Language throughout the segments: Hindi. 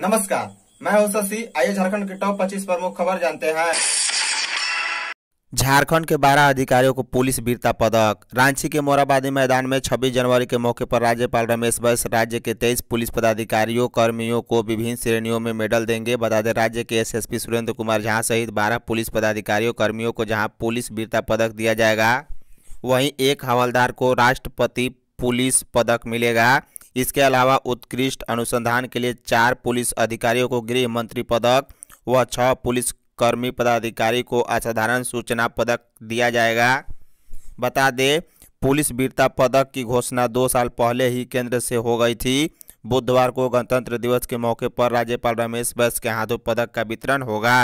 नमस्कार मैं हूं शशि आइए झारखंड के टॉप 25 प्रमुख खबर जानते हैं झारखंड के 12 अधिकारियों को पुलिस वीरता पदक रांची के मोराबादी मैदान में 26 जनवरी के मौके पर राज्यपाल रमेश बैस राज्य के 23 पुलिस पदाधिकारियों कर्मियों को विभिन्न श्रेणियों में मेडल देंगे बता दें राज्य के एसएसपी सुरेंद्र कुमार झा सहित 12 पुलिस पदाधिकारियों कर्मियों को जहां पुलिस वीरता पदक दिया जाएगा वहीं एक हवलदार को राष्ट्रपति पुलिस पदक मिलेगा इसके अलावा उत्कृष्ट अनुसंधान के लिए चार पुलिस अधिकारियों को गृह मंत्री पदक व छः पुलिस कर्मी पदाधिकारी को असाधारण सूचना पदक दिया जाएगा बता दें पुलिस वीरता पदक की घोषणा दो साल पहले ही केंद्र से हो गई थी बुधवार को गणतंत्र दिवस के मौके पर राज्यपाल रमेश बस के हाथों पदक का वितरण होगा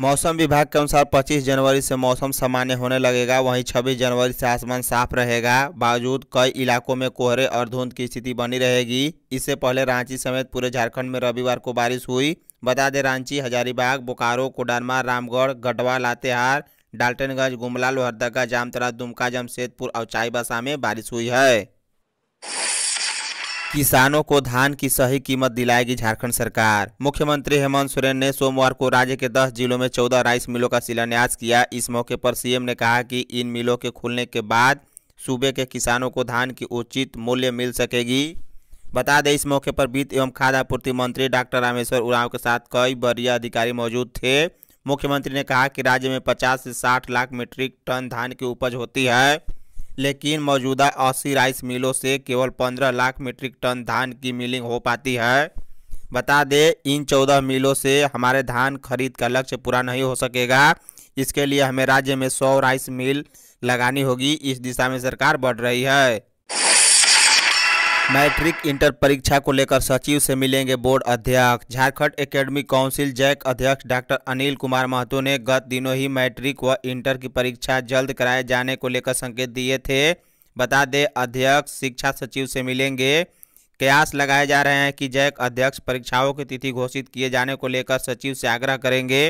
मौसम विभाग के अनुसार 25 जनवरी से मौसम सामान्य होने लगेगा वहीं 26 जनवरी से आसमान साफ रहेगा बावजूद कई इलाकों में कोहरे और धुंध की स्थिति बनी रहेगी इससे पहले रांची समेत पूरे झारखंड में रविवार को बारिश हुई बता दें रांची हजारीबाग बोकारो कोडरमा रामगढ़ गढ़वा लातेहार डाल्टनगंज गुमला लोहरदगा जामतरा दुमका जमशेदपुर और चाईबासा में बारिश हुई है किसानों को धान की सही कीमत दिलाएगी झारखंड सरकार मुख्यमंत्री हेमंत सोरेन ने सोमवार को राज्य के 10 जिलों में 14 राइस मिलों का शिलान्यास किया इस मौके पर सीएम ने कहा कि इन मिलों के खुलने के बाद सूबे के किसानों को धान की उचित मूल्य मिल सकेगी बता दें इस मौके पर वित्त एवं खाद्य आपूर्ति मंत्री डॉक्टर रामेश्वर उरांव के साथ कई वरीय अधिकारी मौजूद थे मुख्यमंत्री ने कहा कि राज्य में 50 से 60 लाख मीट्रिक टन धान की उपज होती है लेकिन मौजूदा अस्सी राइस मिलों से केवल पंद्रह लाख मीट्रिक टन धान की मिलिंग हो पाती है बता दें इन चौदह मिलों से हमारे धान खरीद का लक्ष्य पूरा नहीं हो सकेगा इसके लिए हमें राज्य में सौ राइस मिल लगानी होगी इस दिशा में सरकार बढ़ रही है मैट्रिक इंटर परीक्षा को लेकर सचिव से मिलेंगे बोर्ड अध्यक्ष झारखंड एकेडमी काउंसिल जैक अध्यक्ष डॉक्टर अनिल कुमार महतो ने गत दिनों ही मैट्रिक व इंटर की परीक्षा जल्द कराए जाने को लेकर संकेत दिए थे बता दें अध्यक्ष शिक्षा सचिव से मिलेंगे कयास लगाए जा रहे हैं कि जैक अध्यक्ष परीक्षाओं की तिथि घोषित किए जाने को लेकर सचिव से आग्रह करेंगे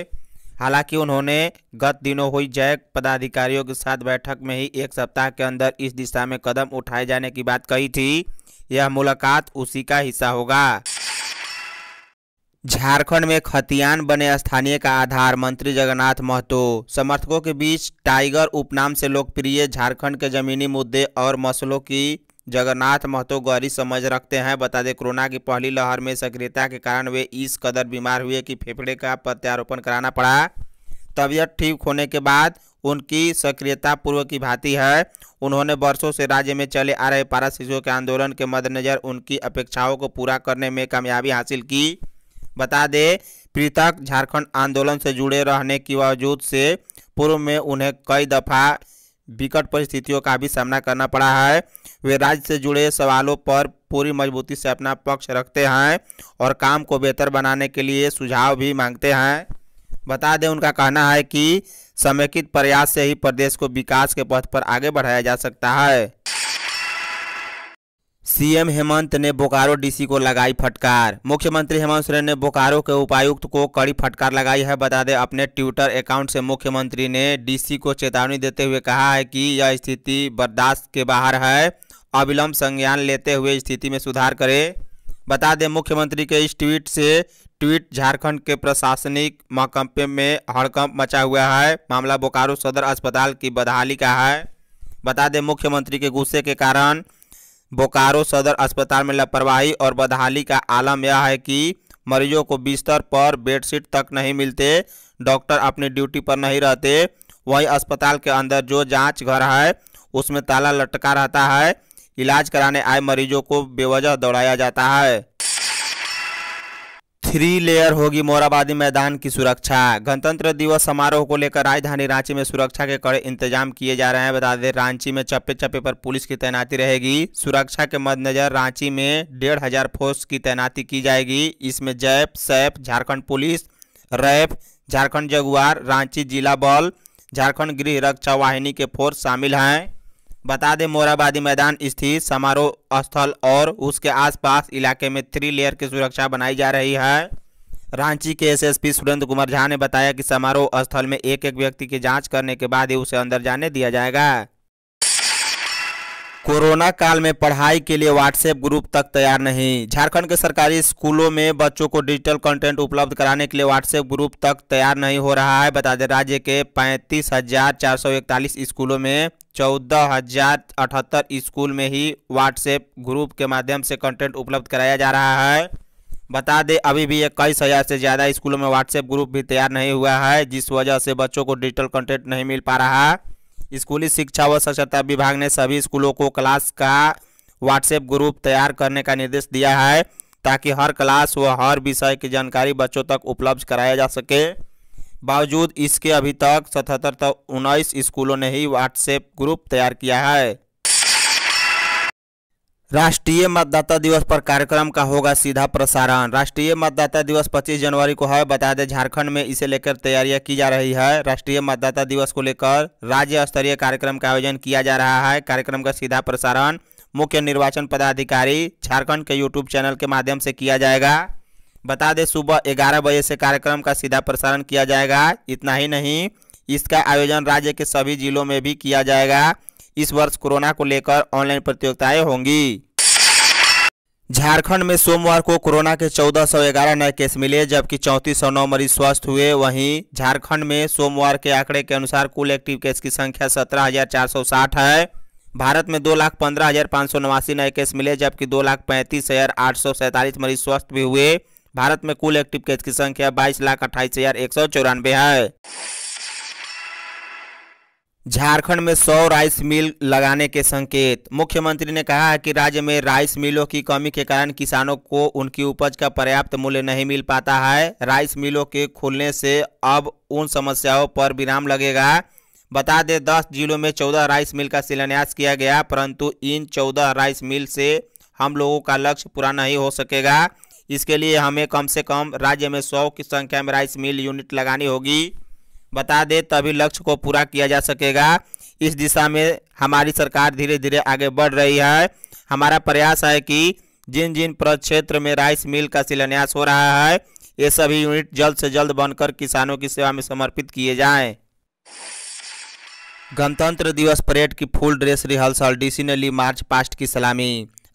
हालांकि उन्होंने गत दिनों हुई जैक पदाधिकारियों के साथ बैठक में ही एक सप्ताह के अंदर इस दिशा में कदम उठाए जाने की बात कही थी यह मुलाकात उसी का हिस्सा होगा झारखंड में खतियान बने स्थानीय का आधार मंत्री जगन्नाथ महतो समर्थकों के बीच टाइगर उपनाम से लोकप्रिय झारखंड के जमीनी मुद्दे और मसलों की जगन्नाथ महतो गहरी समझ रखते हैं बता दें कोरोना की पहली लहर में सक्रियता के कारण वे इस कदर बीमार हुए कि फेफड़े का प्रत्यारोपण कराना पड़ा तबीयत ठीक होने के बाद उनकी सक्रियता पूर्व की भांति है उन्होंने वर्षों से राज्य में चले आ रहे पारा शिशुओं के आंदोलन के मद्देनजर उनकी अपेक्षाओं को पूरा करने में कामयाबी हासिल की बता दें पृथक झारखंड आंदोलन से जुड़े रहने के बावजूद से पूर्व में उन्हें कई दफ़ा विकट परिस्थितियों का भी सामना करना पड़ा है वे राज्य से जुड़े सवालों पर पूरी मजबूती से अपना पक्ष रखते हैं और काम को बेहतर बनाने के लिए सुझाव भी मांगते हैं बता दें उनका कहना है कि समेकित प्रयास से ही प्रदेश को विकास के पथ पर आगे बढ़ाया जा सकता है सीएम हेमंत ने बोकारो डीसी को लगाई फटकार मुख्यमंत्री हेमंत सोरेन ने बोकारो के उपायुक्त को कड़ी फटकार लगाई है बता दें अपने ट्विटर अकाउंट से मुख्यमंत्री ने डीसी को चेतावनी देते हुए कहा है कि यह स्थिति बर्दाश्त के बाहर है अविलंब संज्ञान लेते हुए स्थिति में सुधार करें बता दें मुख्यमंत्री के इस ट्वीट से ट्वीट झारखंड के प्रशासनिक महकमे में हड़कंप मचा हुआ है मामला बोकारो सदर अस्पताल की बदहाली का है बता दें मुख्यमंत्री के गुस्से के कारण बोकारो सदर अस्पताल में लापरवाही और बदहाली का आलम यह है कि मरीजों को बिस्तर पर बेडशीट तक नहीं मिलते डॉक्टर अपनी ड्यूटी पर नहीं रहते वहीं अस्पताल के अंदर जो जांच घर है उसमें ताला लटका रहता है इलाज कराने आए मरीजों को बेवजह दौड़ाया जाता है थ्री लेयर होगी मोराबादी मैदान की सुरक्षा गणतंत्र दिवस समारोह को लेकर राजधानी रांची में सुरक्षा के कड़े इंतजाम किए जा रहे हैं बता दें रांची में चप्पे चप्पे पर पुलिस की तैनाती रहेगी सुरक्षा के मद्देनजर रांची में डेढ़ हजार फोर्स की तैनाती की जाएगी इसमें जैप सैप झारखंड पुलिस रैप झारखंड जगुआर रांची जिला बल झारखंड गृह रक्षा वाहिनी के फोर्स शामिल हैं बता दें मोराबादी मैदान स्थित समारोह स्थल और उसके आसपास इलाके में थ्री लेयर की सुरक्षा बनाई जा रही है रांची के एसएसपी सुरेंद्र कुमार झा ने बताया कि समारोह स्थल में एक एक व्यक्ति की जांच करने के बाद ही उसे अंदर जाने दिया जाएगा कोरोना काल में पढ़ाई के लिए व्हाट्सएप ग्रुप तक तैयार नहीं झारखंड के सरकारी स्कूलों में बच्चों को डिजिटल कंटेंट उपलब्ध कराने के लिए व्हाट्सएप ग्रुप तक तैयार नहीं हो रहा है बता दें राज्य के पैंतीस हजार चार सौ इकतालीस स्कूलों में चौदह हजार अठहत्तर स्कूल में ही व्हाट्सएप ग्रुप के माध्यम से कंटेंट उपलब्ध कराया जा रहा है बता दें अभी भी इक्कीस हज़ार से ज़्यादा स्कूलों में व्हाट्सएप ग्रुप भी तैयार नहीं हुआ है जिस वजह से बच्चों को डिजिटल कंटेंट नहीं मिल पा रहा स्कूली शिक्षा व साक्षरता विभाग ने सभी स्कूलों को क्लास का व्हाट्सएप ग्रुप तैयार करने का निर्देश दिया है ताकि हर क्लास व हर विषय की जानकारी बच्चों तक उपलब्ध कराया जा सके बावजूद इसके अभी तक सतहत्तर तक उन्नीस स्कूलों ने ही व्हाट्सएप ग्रुप तैयार किया है राष्ट्रीय मतदाता दिवस पर कार्यक्रम का होगा सीधा प्रसारण राष्ट्रीय मतदाता दिवस 25 जनवरी को है बता दें झारखंड में इसे लेकर तैयारियां की जा रही है राष्ट्रीय मतदाता दिवस को लेकर राज्य स्तरीय कार्यक्रम का आयोजन किया जा रहा है कार्यक्रम का सीधा प्रसारण मुख्य निर्वाचन पदाधिकारी झारखंड के यूट्यूब चैनल के माध्यम से किया जाएगा बता दें सुबह ग्यारह बजे से कार्यक्रम का सीधा प्रसारण किया जाएगा इतना ही नहीं इसका आयोजन राज्य के सभी जिलों में भी किया जाएगा इस वर्ष कोरोना को लेकर ऑनलाइन प्रतियोगिताएं होंगी झारखंड में सोमवार को कोरोना के 1411 नए केस मिले जबकि चौंतीस मरीज स्वस्थ हुए वहीं झारखंड में सोमवार के आंकड़े के अनुसार कुल एक्टिव केस की संख्या 17,460 है भारत में दो लाख पंद्रह हजार पाँच सौ नवासी नए केस मिले जबकि दो लाख पैंतीस हजार आठ सौ सैंतालीस मरीज स्वस्थ भी हुए भारत में कुल एक्टिव केस की संख्या बाईस लाख अट्ठाईस हजार एक सौ चौरानवे है झारखंड में सौ राइस मिल लगाने के संकेत मुख्यमंत्री ने कहा है कि राज्य में राइस मिलों की कमी के कारण किसानों को उनकी उपज का पर्याप्त मूल्य नहीं मिल पाता है राइस मिलों के खुलने से अब उन समस्याओं पर विराम लगेगा बता दें दस जिलों में चौदह राइस मिल का शिलान्यास किया गया परंतु इन चौदह राइस मिल से हम लोगों का लक्ष्य पूरा नहीं हो सकेगा इसके लिए हमें कम से कम राज्य में सौ की संख्या में राइस मिल यूनिट लगानी होगी बता दे तभी लक्ष्य को पूरा किया जा सकेगा इस दिशा में हमारी सरकार धीरे धीरे आगे बढ़ रही है हमारा प्रयास है कि जिन जिन प्रक्षेत्र में राइस मिल का शिलान्यास हो रहा है ये सभी यूनिट जल्द से जल्द बनकर किसानों की सेवा में समर्पित किए जाएं। गणतंत्र दिवस परेड की फुल ड्रेस रिहर्सल डीसी ने ली मार्च पास्ट की सलामी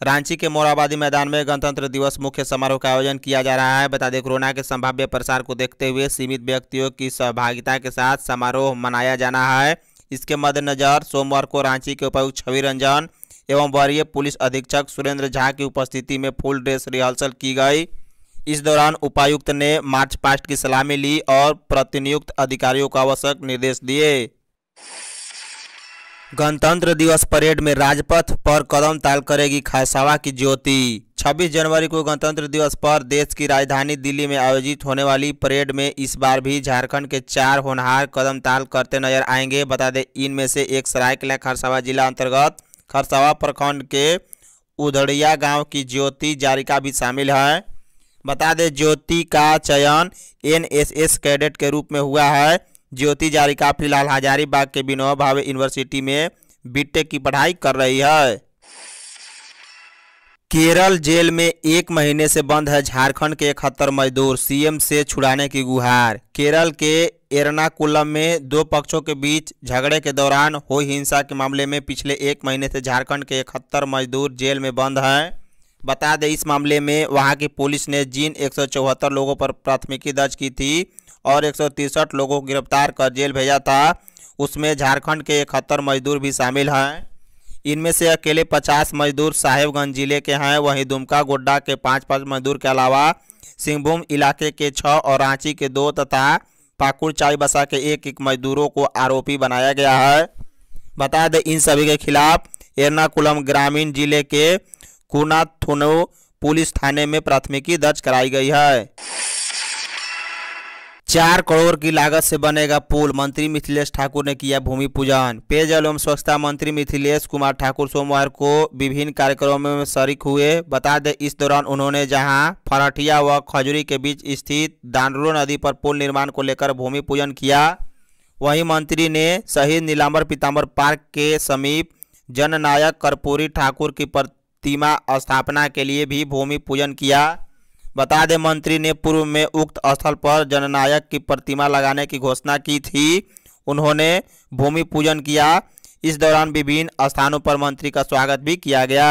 रांची के मोराबादी मैदान में गणतंत्र दिवस मुख्य समारोह का आयोजन किया जा रहा है बता दें कोरोना के संभाव्य प्रसार को देखते हुए सीमित व्यक्तियों की सहभागिता के साथ समारोह मनाया जाना है इसके मद्देनजर सोमवार को रांची के उपायुक्त छवि रंजन एवं वरीय पुलिस अधीक्षक सुरेंद्र झा की उपस्थिति में फुल ड्रेस रिहर्सल की गई इस दौरान उपायुक्त ने मार्च पास्ट की सलामी ली और प्रतिनियुक्त अधिकारियों को आवश्यक निर्देश दिए गणतंत्र दिवस परेड में राजपथ पर कदम ताल करेगी खायसावा की ज्योति 26 जनवरी को गणतंत्र दिवस पर देश की राजधानी दिल्ली में आयोजित होने वाली परेड में इस बार भी झारखंड के चार होनहार कदम ताल करते नजर आएंगे बता दें इनमें से एक सरायकला खरसावा जिला अंतर्गत खरसावा प्रखंड के उधड़िया गांव की ज्योति जारिका भी शामिल है बता दें ज्योति का चयन एन कैडेट के रूप में हुआ है ज्योति जारिका फिलहाल हजारीबाग के विनोबा भावे यूनिवर्सिटी में बीटेक की पढ़ाई कर रही है केरल जेल में एक महीने से बंद है झारखंड के इकहत्तर मजदूर सीएम से छुड़ाने की गुहार केरल के एर्नाकुलम में दो पक्षों के बीच झगड़े के दौरान हुई हिंसा के मामले में पिछले एक महीने से झारखंड के इकहत्तर मजदूर जेल में बंद हैं बता दें इस मामले में वहां की पुलिस ने जिन एक लोगों पर प्राथमिकी दर्ज की थी और एक लोगों को गिरफ्तार कर जेल भेजा था उसमें झारखंड के इकहत्तर मजदूर भी शामिल हैं इनमें से अकेले पचास मजदूर साहेबगंज जिले के हैं वहीं दुमका गोड्डा के पाँच पाँच मजदूर के अलावा सिंहभूम इलाके के छः और रांची के दो तथा पाकुड़ चाईबसा के एक एक मजदूरों को आरोपी बनाया गया है बता दें इन सभी के खिलाफ एर्नाकुलम ग्रामीण जिले के कोनाथुनो पुलिस थाने में प्राथमिकी दर्ज कराई गई है चार करोड़ की लागत से बनेगा पुल मंत्री मिथिलेश ठाकुर ने किया भूमि पूजन पेयजल एवं स्वच्छता मंत्री मिथिलेश कुमार ठाकुर सोमवार को विभिन्न कार्यक्रमों में शरीक हुए बता दें इस दौरान उन्होंने जहां फराठिया व खजुरी के बीच स्थित दांडलो नदी पर पुल निर्माण को लेकर भूमि पूजन किया वहीं मंत्री ने शहीद नीलाम्बर पीताम्बर पार्क के समीप जननायक कर्पूरी ठाकुर की प्रति प्रतिमा स्थापना के लिए भी भूमि पूजन किया बता दें मंत्री ने पूर्व में उक्त स्थल पर जननायक की प्रतिमा लगाने की घोषणा की थी उन्होंने भूमि पूजन किया इस दौरान विभिन्न स्थानों पर मंत्री का स्वागत भी किया गया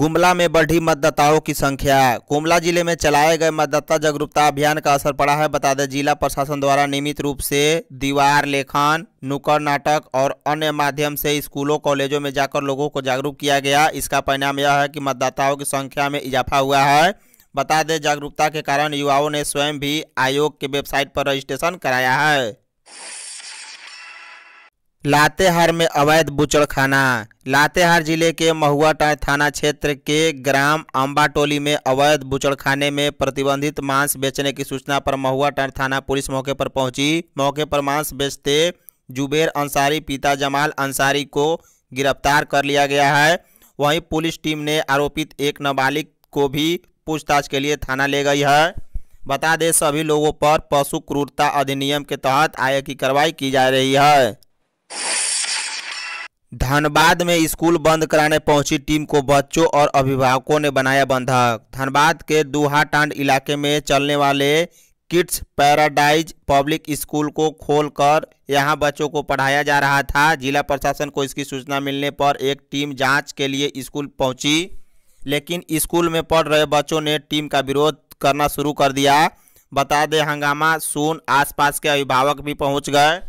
गुमला में बढ़ी मतदाताओं की संख्या गुमला जिले में चलाए गए मतदाता जागरूकता अभियान का असर पड़ा है बता दें जिला प्रशासन द्वारा नियमित रूप से दीवार लेखन नुक्कड़ नाटक और अन्य माध्यम से स्कूलों कॉलेजों में जाकर लोगों को जागरूक किया गया इसका परिणाम यह है कि मतदाताओं की संख्या में इजाफा हुआ है बता दें जागरूकता के कारण युवाओं ने स्वयं भी आयोग के वेबसाइट पर रजिस्ट्रेशन कराया है लातेहार में अवैध बूचड़खाना लातेहार जिले के महुआटाय थाना क्षेत्र के ग्राम अम्बाटोली में अवैध बुचड़खाने में प्रतिबंधित मांस बेचने की सूचना पर महुआटाय थाना पुलिस मौके पर पहुंची मौके पर मांस बेचते जुबेर अंसारी पिता जमाल अंसारी को गिरफ्तार कर लिया गया है वहीं पुलिस टीम ने आरोपित एक नाबालिग को भी पूछताछ के लिए थाना ले गई है बता दें सभी लोगों पर पशु क्रूरता अधिनियम के तहत आय की कार्रवाई की जा रही है धनबाद में स्कूल बंद कराने पहुंची टीम को बच्चों और अभिभावकों ने बनाया बंधक धनबाद के दुहाटांड इलाके में चलने वाले किड्स पैराडाइज पब्लिक स्कूल को खोलकर यहां बच्चों को पढ़ाया जा रहा था जिला प्रशासन को इसकी सूचना मिलने पर एक टीम जांच के लिए स्कूल पहुंची लेकिन स्कूल में पढ़ रहे बच्चों ने टीम का विरोध करना शुरू कर दिया बता दें हंगामा सुन आसपास के अभिभावक भी पहुंच गए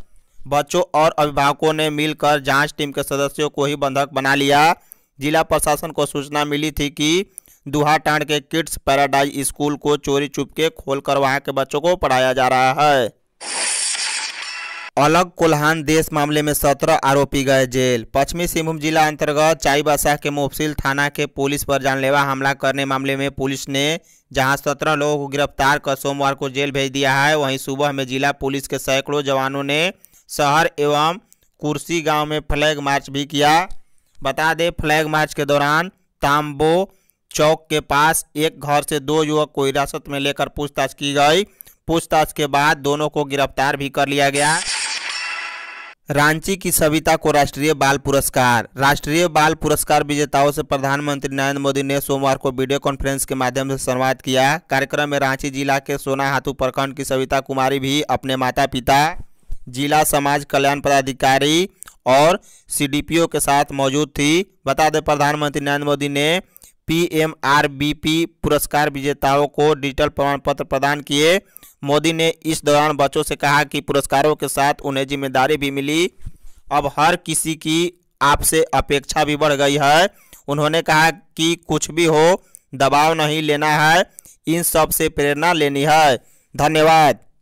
बच्चों और अभिभावकों ने मिलकर जांच टीम के सदस्यों को ही बंधक बना लिया जिला प्रशासन को सूचना मिली थी कि दुहाटांड के किड्स पैराडाइज स्कूल को चोरी चुपके खोलकर वहां के बच्चों को पढ़ाया जा रहा है अलग कोल्हान देश मामले में सत्रह आरोपी गए जेल पश्चिमी सिंहभूम जिला अंतर्गत चाईबासा के मुफसिल थाना के पुलिस पर जानलेवा हमला करने मामले में पुलिस ने जहां सत्रह लोगों को गिरफ्तार कर सोमवार को जेल भेज दिया है वहीं सुबह में जिला पुलिस के सैकड़ों जवानों ने शहर एवं कुर्सी गांव में फ्लैग मार्च भी किया बता दें फ्लैग मार्च के दौरान तांबो चौक के पास एक घर से दो युवक को हिरासत में लेकर पूछताछ की गई पूछताछ के बाद दोनों को गिरफ्तार भी कर लिया गया रांची की सविता को राष्ट्रीय बाल पुरस्कार राष्ट्रीय बाल पुरस्कार विजेताओं से प्रधानमंत्री नरेंद्र मोदी ने सोमवार को वीडियो कॉन्फ्रेंस के माध्यम से संवाद किया कार्यक्रम में रांची जिला के सोना हाथू प्रखंड की सविता कुमारी भी अपने माता पिता जिला समाज कल्याण पदाधिकारी और सीडीपीओ के साथ मौजूद थी बता दें प्रधानमंत्री नरेंद्र मोदी ने पीएमआरबीपी पुरस्कार विजेताओं को डिजिटल प्रमाण पत्र प्रदान किए मोदी ने इस दौरान बच्चों से कहा कि पुरस्कारों के साथ उन्हें जिम्मेदारी भी मिली अब हर किसी की आपसे अपेक्षा भी बढ़ गई है उन्होंने कहा कि कुछ भी हो दबाव नहीं लेना है इन सब से प्रेरणा लेनी है धन्यवाद